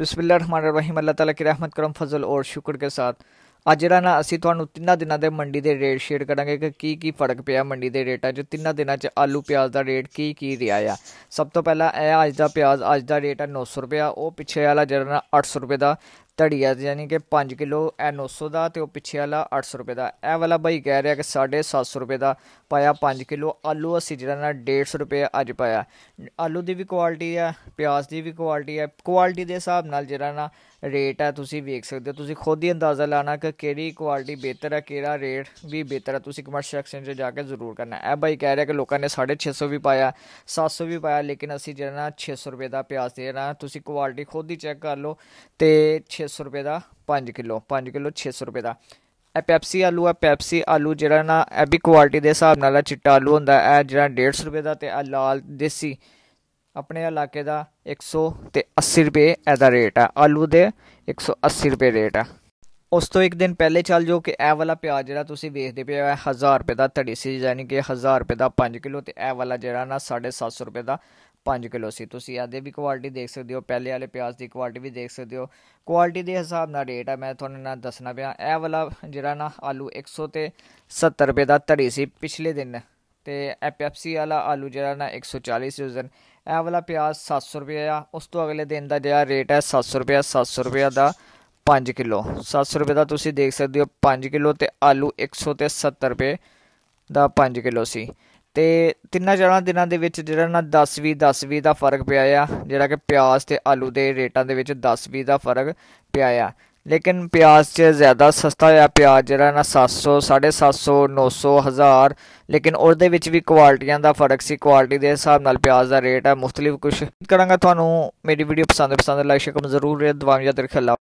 ਬਿਸਮਿਲ੍ਲਾਹਿਰਰਹਿਮਾਨਿਰਰਹੀਮ ਅੱਲਾਹ ਤਾਲਾ ਦੀ ਰਹਿਮਤ ਕਰਮ ਫਜ਼ਲ ਔਰ ਸ਼ੁਕਰ ਕੇ ਸਾਥ ਅੱਜ ਜਿਹੜਾ ਨਾ ਅਸੀਂ ਤੁਹਾਨੂੰ ਤਿੰਨਾਂ ਦਿਨਾਂ ਦੇ ਮੰਡੀ ਦੇ ਰੇਟ ਸ਼ੇਅਰ ਕਰਾਂਗੇ ਕਿ ਕੀ ਕੀ ਫਰਕ ਪਿਆ ਮੰਡੀ ਦੇ ਰੇਟਾਂ 'ਚ ਤਿੰਨਾਂ ਦਿਨਾਂ 'ਚ ਆਲੂ ਪਿਆਜ਼ ਦਾ ਰੇਟ ਕੀ ਕੀ ਰਿਹਾ ਆ ਸਭ ਤੋਂ ਪਹਿਲਾਂ ਇਹ ਅੱਜ ਦਾ ਪਿਆਜ਼ ਅੱਜ ਦਾ ਰੇਟ ਹੈ 900 ਰੁਪਏ ਉਹ ਪਿੱਛੇ ਵਾਲਾ ਜਿਹੜਾ ਨਾ 800 ਰੁਪਏ ਦਾ ਧੜੀਆ ਯਾਨੀ ਕਿ 5 ਕਿਲੋ ਇਹ 900 ਦਾ ਤੇ ਉਹ ਪਿੱਛੇ ਵਾਲਾ 800 ਰੁਪਏ ਦਾ ਇਹ ਵਾਲਾ ਭਾਈ ਕਹਿ ਰਿਹਾ ਕਿ 750 ਰੁਪਏ ਦਾ ਪਾਇਆ 5 ਕਿਲੋ ਆਲੂ ਅਸੀਂ ਜਿਹੜਾ ਨਾ 150 ਰੁਪਏ ਅੱਜ ਪਾਇਆ ਆਲੂ ਦੀ ਵੀ ਕੁਆਲਿਟੀ ਆ ਪਿਆਜ਼ ਦੀ ਵੀ ਕੁਆਲਿਟੀ ਆ ਕੁਆਲਿਟੀ ਦੇ ਹਿਸਾਬ ਨਾਲ ਜਿਹੜਾ ਨਾ ਰੇਟ ਆ ਤੁਸੀਂ ਵੇਖ ਸਕਦੇ ਹੋ ਤੁਸੀਂ ਖੁਦ ਹੀ ਅੰਦਾਜ਼ਾ ਲਾਣਾ ਕਿ ਕਿਹੜੀ ਕੁਆਲਿਟੀ ਬਿਹਤਰ ਆ ਕਿਹੜਾ ਰੇਟ ਵੀ ਬਿਹਤਰ ਆ ਤੁਸੀਂ ਕਮਰਸ਼ੀਅਲ ਐਕਸਚੇਂਜ 'ਚ ਜਾ ਕੇ ਜ਼ਰੂਰ ਕਰਨਾ ਇਹ ਭਾਈ ਕਹਿ ਰਿਹਾ ਕਿ ਲੋਕਾਂ ਨੇ 650 ਵੀ ਪਾਇਆ 700 ਵੀ ਪਾਇਆ ਲੇਕਿਨ ਅਸੀਂ ਜਿਹੜਾ ਨਾ 600 ਰੁਪਏ ਦਾ ਪਿਆਜ਼ ਦੇ ਨਾ ਤੁਸੀਂ ਕੁਆਲਿਟੀ ਖੁਦ ਹੀ ਚੈੱਕ ਕਰ ਲਓ ਤੇ 600 ਰੁਪਏ ਦਾ 5 ਕਿਲੋ 5 ਕਿਲੋ 600 ਰੁਪਏ ਦਾ ਇਹ ਪੈਪਸੀ ਆਲੂ ਆ ਪੈਪਸੀ ਆਲੂ ਜਿਹੜਾ ਨਾ ਇਹ ਵੀ ਕੁਆਲਿਟੀ ਦੇ ਹਿਸਾਬ ਨਾਲ ਆ ਚਿੱਟਾ ਆਲੂ ਹੁੰਦਾ ਇਹ ਜਿਹੜਾ 150 ਰੁਪਏ ਦਾ ਤੇ ਆ ਲਾਲ ਦੇਸੀ ਆਪਣੇ ਇਲਾਕੇ ਦਾ 100 ਤੇ 80 ਰੁਪਏ ਇਹਦਾ ਰੇਟ ਆ ਆਲੂ ਦੇ 180 ਰੁਪਏ ਰੇਟ ਆ ਉਸ ਤੋਂ ਇੱਕ ਦਿਨ ਪਹਿਲੇ ਚੱਲ ਜੋ ਕਿ ਇਹ ਵਾਲਾ ਪਿਆਜ਼ ਜਿਹੜਾ ਤੁਸੀਂ ਵੇਖਦੇ ਪਏ ਹੋ 1000 ਰੁਪਏ ਦਾ ਧੜੀ ਸੀ ਯਾਨੀ ਕਿ 1000 ਰੁਪਏ ਦਾ 5 ਕਿਲੋ ਤੇ ਇਹ ਵਾਲਾ ਜਿਹੜਾ ਨਾ 750 ਰੁਪਏ ਦਾ 5 ਕਿਲੋ ਸੀ ਤੁਸੀਂ ਆਦੇ ਵੀ ਕੁਆਲਿਟੀ ਦੇਖ ਸਕਦੇ ਹੋ ਪਹਿਲੇ ਵਾਲੇ ਪਿਆਜ਼ ਦੀ ਕੁਆਲਿਟੀ ਵੀ ਦੇਖ ਸਕਦੇ ਹੋ ਕੁਆਲਿਟੀ ਦੇ ਹਿਸਾਬ ਨਾਲ ਰੇਟ ਆ ਮੈਂ ਤੁਹਾਨੂੰ ਨਾ ਦੱਸਣਾ ਪਿਆ ਇਹ ਵਾਲਾ ਜਿਹੜਾ ਨਾ ਆਲੂ 100 ਤੇ 70 ਰੁਪਏ ਦਾ ਧੜੀ ਸੀ ਪਿਛਲੇ ਦਿਨ ਤੇ ਇਹ ਵਾਲਾ ਆਲੂ ਜਿਹੜਾ ਨਾ 140 ਸੀ ਇਹ ਵਾਲਾ ਪਿਆਜ਼ 700 ਰੁਪਏ ਆ ਉਸ ਤੋਂ ਅਗਲੇ ਦਿਨ ਦਾ ਜਿਹੜਾ ਰੇਟ ਹੈ 700 ਰੁਪਏ 700 ਰੁਪਏ ਦਾ 5 ਕਿਲੋ 700 ਰੁਪਏ ਦਾ ਤੁਸੀਂ ਦੇਖ ਸਕਦੇ ਹੋ 5 ਕਿਲੋ ਤੇ ਆਲੂ 100 ਤੇ 70 ਰੁਪਏ ਦਾ 5 ਕਿਲੋ ਸੀ ਤੇ ਤਿੰਨਾਂ ਚਾਰਾਂ ਦਿਨਾਂ ਦੇ ਵਿੱਚ ਜਿਹੜਾ ਨਾ 10 20 10 20 ਦਾ ਫਰਕ ਪਿਆ ਆ ਜਿਹੜਾ ਕਿ ਪਿਆਜ਼ ਤੇ ਆਲੂ ਦੇ ਰੇਟਾਂ ਦੇ ਵਿੱਚ 10 20 ਦਾ ਫਰਕ ਪਿਆ ਆ ਲੇਕਿਨ ਪਿਆਜ਼ 'ਚ ਜ਼ਿਆਦਾ ਸਸਤਾ ਆ ਪਿਆਜ਼ ਜਿਹੜਾ ਨਾ 700 750 900 1000 ਲੇਕਿਨ ਉਹਦੇ ਵਿੱਚ ਵੀ ਕੁਆਲਟੀਆਂ ਦਾ ਫਰਕ ਸੀ ਕੁਆਲਿਟੀ ਦੇ ਹਿਸਾਬ ਨਾਲ ਪਿਆਜ਼ ਦਾ ਰੇਟ ਹੈ ਮੁxtਲਿਫ ਕੁਝ ਕਰਾਂਗਾ ਤੁਹਾਨੂੰ ਮੇਰੀ ਵੀਡੀਓ ਪਸੰਦ ਪਸੰਦ ਲਾਈਕ ਸ਼ੇਅਰ ਕਰਨਾ ਜ਼ਰੂਰ ਦਵਾਈਆਂ ਤੇ ਰੱਖਿਆ